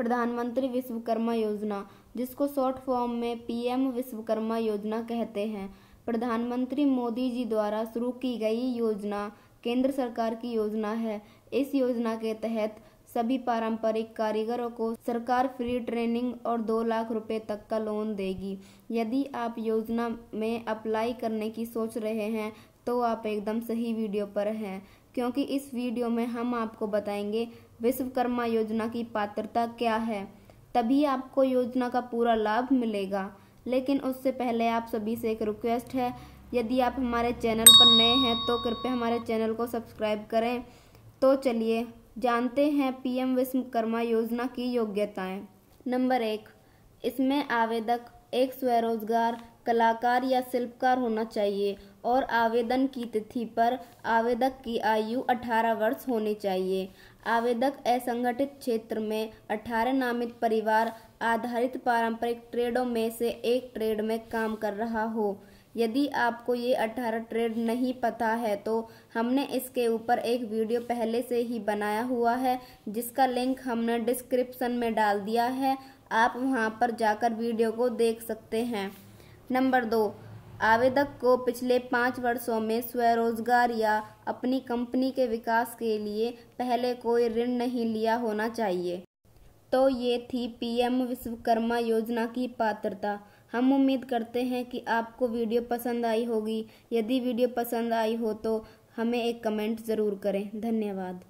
प्रधानमंत्री विश्वकर्मा योजना जिसको शॉर्ट फॉर्म में पीएम विश्वकर्मा योजना कहते हैं प्रधानमंत्री मोदी जी द्वारा शुरू की गई योजना केंद्र सरकार की योजना है इस योजना के तहत सभी पारंपरिक कारीगरों को सरकार फ्री ट्रेनिंग और दो लाख रुपए तक का लोन देगी यदि आप योजना में अप्लाई करने की सोच रहे हैं तो आप एकदम सही वीडियो पर हैं क्योंकि इस वीडियो में हम आपको बताएंगे विश्वकर्मा योजना की पात्रता क्या है तभी आपको योजना का पूरा लाभ मिलेगा लेकिन उससे पहले आप सभी से एक रिक्वेस्ट है यदि आप हमारे चैनल पर नए हैं तो कृपया हमारे चैनल को सब्सक्राइब करें तो चलिए जानते हैं पीएम विश्वकर्मा योजना की योग्यताएं नंबर एक इसमें आवेदक एक स्वरोजगार कलाकार या शिल्पकार होना चाहिए और आवेदन की तिथि पर आवेदक की आयु 18 वर्ष होनी चाहिए आवेदक असंगठित क्षेत्र में 18 नामित परिवार आधारित पारंपरिक ट्रेडों में से एक ट्रेड में काम कर रहा हो यदि आपको ये 18 ट्रेड नहीं पता है तो हमने इसके ऊपर एक वीडियो पहले से ही बनाया हुआ है जिसका लिंक हमने डिस्क्रिप्शन में डाल दिया है आप वहां पर जाकर वीडियो को देख सकते हैं नंबर दो आवेदक को पिछले पाँच वर्षों में स्वरोजगार या अपनी कंपनी के विकास के लिए पहले कोई ऋण नहीं लिया होना चाहिए तो ये थी पीएम विश्वकर्मा योजना की पात्रता हम उम्मीद करते हैं कि आपको वीडियो पसंद आई होगी यदि वीडियो पसंद आई हो तो हमें एक कमेंट ज़रूर करें धन्यवाद